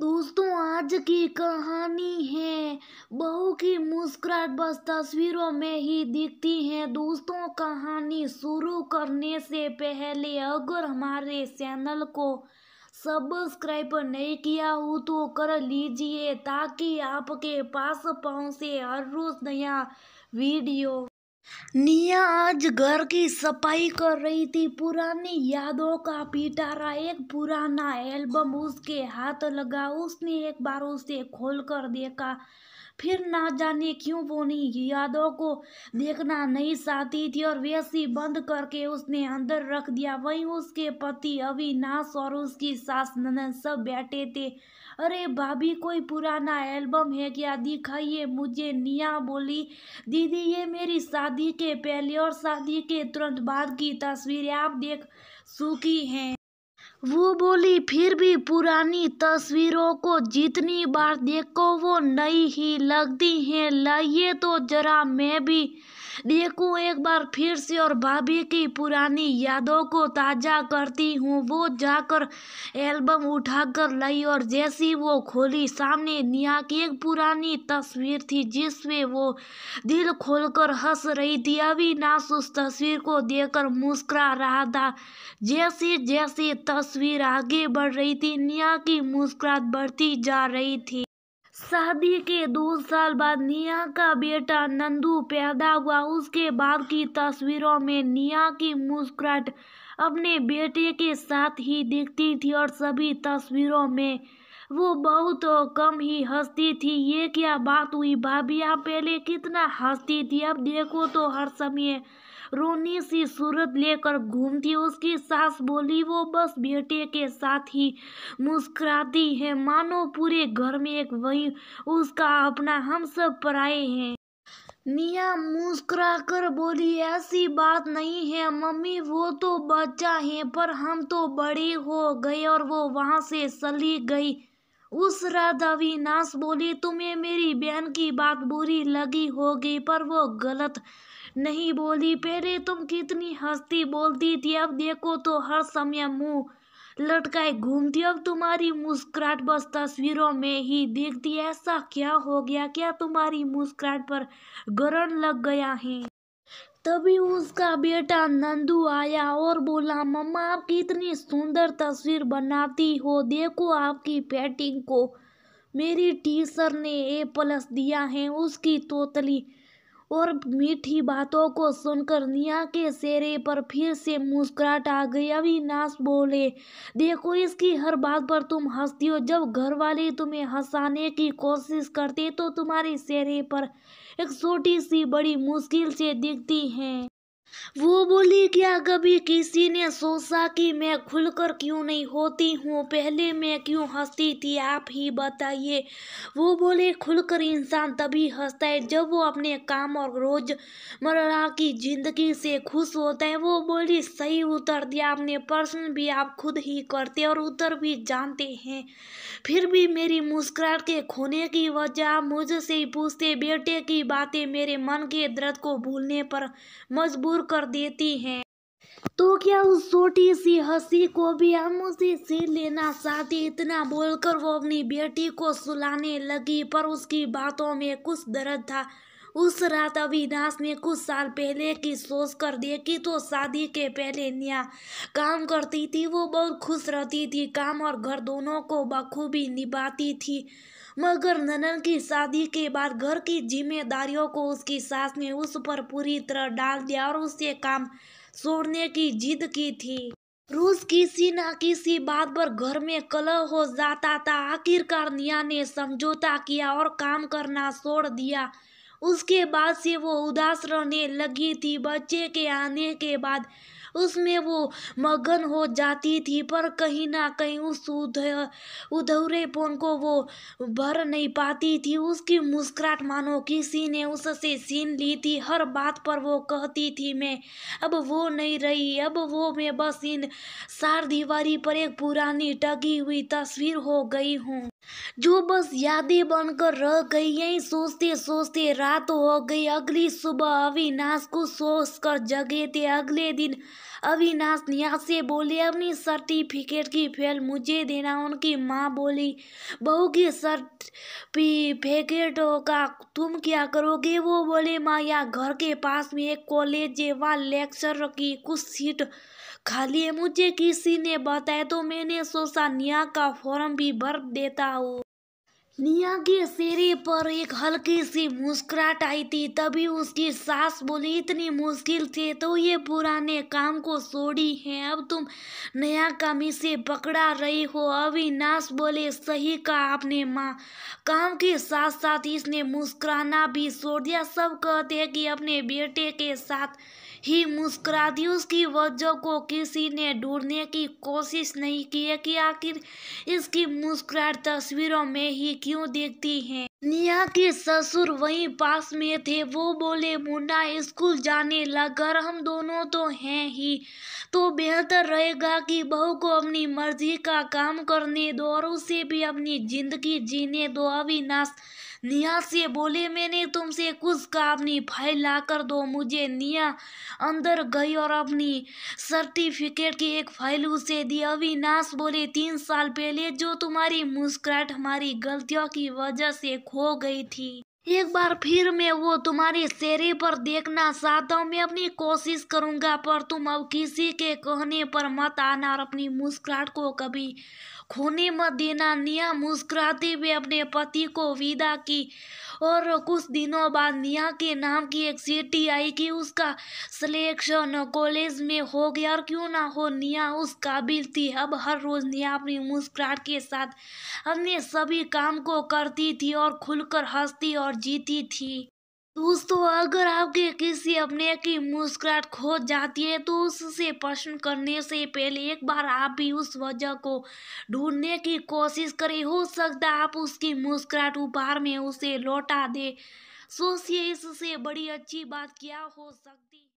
दोस्तों आज की कहानी है बहू की मुस्कुराहट बस तस्वीरों में ही दिखती है दोस्तों कहानी शुरू करने से पहले अगर हमारे चैनल को सब्सक्राइब नहीं किया हो तो कर लीजिए ताकि आपके पास पहुँचे हर रोज़ नया वीडियो निया आज घर की सफाई कर रही थी पुरानी यादों का पिटारा एक पुराना एल्बम उसके हाथ लगा उसने एक बार उसे खोलकर देखा फिर ना जाने क्यों पोनी यादव को देखना नहीं चाहती थी और वैसी बंद करके उसने अंदर रख दिया वहीं उसके पति अविनाश और उसकी सास ननद सब बैठे थे अरे भाभी कोई पुराना एल्बम है क्या दिखाइए मुझे निया बोली दीदी ये मेरी शादी के पहले और शादी के तुरंत बाद की तस्वीरें आप देख सूखी हैं वो बोली फिर भी पुरानी तस्वीरों को जितनी बार देखो वो नई ही लगती हैं लाइए तो जरा मैं भी देखूं एक बार फिर से और भाभी की पुरानी यादों को ताज़ा करती हूँ वो जाकर एल्बम उठाकर लाई और जैसी वो खोली सामने निया की एक पुरानी तस्वीर थी जिसमें वो दिल खोलकर हंस रही थी अविनाश उस तस्वीर को देखकर मुस्करा रहा था जैसी जैसी तस्वीर आगे बढ़ रही थी निया की मुस्कुराहट बढ़ती जा रही थी शादी के दो साल बाद निया का बेटा नंदू पैदा हुआ उसके बाद की तस्वीरों में निया की मुस्कुराहट अपने बेटे के साथ ही दिखती थी और सभी तस्वीरों में वो बहुत कम ही हंसती थी ये क्या बात हुई भाभी आप पहले कितना हंसती थी अब देखो तो हर समय रोनी सी सूरत लेकर घूमती उसकी सास बोली वो बस बेटे के साथ ही मुस्कुराती है मानो पूरे घर में एक वही उसका अपना हम सब पराए हैं मियाँ मुस्कुराकर बोली ऐसी बात नहीं है मम्मी वो तो बच्चा है पर हम तो बड़े हो गए और वो वहाँ से चली गई उस रात अविनाश बोली तुम्हें मेरी बहन की बात बुरी लगी होगी पर वो गलत नहीं बोली पहले तुम कितनी हंसती बोलती थी अब देखो तो हर समय मुंह लटकाए घूमती अब तुम्हारी मुस्कुराहट बस तस्वीरों में ही देखती ऐसा क्या हो गया क्या तुम्हारी मुस्कुराहट पर गरन लग गया है तभी उसका बेटा नंदू आया और बोला मम्मा आप कितनी सुंदर तस्वीर बनाती हो देखो आपकी पेंटिंग को मेरी टीचर ने ए प्लस दिया है उसकी तोतली और मीठी बातों को सुनकर निया के चेहरे पर फिर से मुस्कुराहट आ गई अविनाश बोले देखो इसकी हर बात पर तुम हंसती हो जब घर वाले तुम्हें हंसाने की कोशिश करते तो तुम्हारे चेहरे पर एक छोटी सी बड़ी मुश्किल से दिखती हैं वो बोली क्या कभी किसी ने सोचा कि मैं खुलकर क्यों नहीं होती हूँ पहले मैं क्यों हंसती थी आप ही बताइए वो बोले खुलकर इंसान तभी हंसता है जब वो अपने काम और रोजमर्रा की ज़िंदगी से खुश होता है वो बोली सही उत्तर दिया आपने प्रश्न भी आप खुद ही करते और उत्तर भी जानते हैं फिर भी मेरी मुस्कुराहट के खोने की वजह मुझसे ही पूछते बेटे की बातें मेरे मन के दर्द को भूलने पर मजबूर कर देती हैं तो क्या उस छोटी सी हंसी को भी हम उसे से लेना चाहते इतना बोलकर वो अपनी बेटी को सुलाने लगी पर उसकी बातों में कुछ दर्द था उस रात अविनाश ने कुछ साल पहले की सोच कर देखी तो शादी के पहले निया काम करती थी वो बहुत खुश रहती थी काम और घर दोनों को बखूबी निभाती थी मगर ननन की शादी के बाद घर की जिम्मेदारियों को उसकी सास ने उस पर पूरी तरह डाल दिया और उससे काम छोड़ने की जिद की थी रोज किसी न किसी बात पर घर में कलह हो जाता था आखिरकार निया ने समझौता किया और काम करना छोड़ दिया उसके बाद से वो उदास रहने लगी थी बच्चे के आने के बाद उसमें वो मगन हो जाती थी पर कहीं ना कहीं उस उधौरेपन को वो भर नहीं पाती थी उसकी मुस्कुराहट मानो किसी ने उससे सीन ली थी हर बात पर वो कहती थी मैं अब वो नहीं रही अब वो मैं बस इन सार दीवारी पर एक पुरानी टगी हुई तस्वीर हो गई हूँ जो बस यादें बनकर रह गई यहीं सोचते सोचते रात हो गई अगली सुबह अविनाश को सोच कर जगे थे अगले दिन अविनाश न्यास से बोले अपनी सर्टिफिकेट की फेल मुझे देना उनकी माँ बोली बहू की सर्टिफिकेट का तुम क्या करोगे वो बोले माँ यहाँ घर के पास में एक कॉलेज है वहाँ लेक्चर की कुछ सीट खाली है मुझे किसी ने बताया तो मैंने सोचा निया का फॉर्म भी भर देता Chao. निया के चेहरे पर एक हल्की सी मुस्कुराहट आई थी तभी उसकी सास बोली इतनी मुश्किल से तो ये पुराने काम को छोड़ी है अब तुम नया काम इसे पकड़ा रही हो अविनाश बोले सही कहा आपने माँ काम के साथ साथ इसने मुस्कुराना भी छोड़ दिया सब कहते हैं कि अपने बेटे के साथ ही मुस्कुरा दी उसकी वजह को किसी ने ढूंढने की कोशिश नहीं की है कि आखिर इसकी मुस्कुराहट तस्वीरों में ही क्यों क्यों देखते हैं निया के ससुर वहीं पास में थे वो बोले मुन्ना स्कूल जाने लगा हम दोनों तो हैं ही तो बेहतर रहेगा कि बहू को अपनी मर्जी का काम करने दो और उसे भी अपनी जिंदगी जीने दो अविनाश निया से बोले मैंने तुमसे कुछ कहा अपनी फाइल ला कर दो मुझे निया अंदर गई और अपनी सर्टिफिकेट की एक फाइल उसे दी अविनाश बोले तीन साल पहले जो तुम्हारी मुस्कुराहट हमारी गलतियों की वजह से खो गई थी एक बार फिर मैं वो तुम्हारी चेहरे पर देखना चाहता हूँ मैं अपनी कोशिश करूँगा पर तुम अब किसी के कहने पर मत आना और अपनी मुस्कुराहट को कभी खोने मत देना निया मुस्कुराते हुए अपने पति को विदा की और कुछ दिनों बाद निया के नाम की एक सीटी आई कि उसका सिलेक्शन कॉलेज में हो गया और क्यों ना हो निया उस काबिल थी अब हर रोज़ निया अपनी मुस्कुराहट के साथ अपने सभी काम को करती थी और खुलकर हंसती और और जीती थी दोस्तों अगर आपके किसी अपने की मुस्कुराहट खो जाती है तो उससे प्रश्न करने से पहले एक बार आप भी उस वजह को ढूंढने की कोशिश करें हो सकता आप उसकी मुस्कुराहट उपहार में उसे लौटा दे सोचिए इससे बड़ी अच्छी बात क्या हो सकती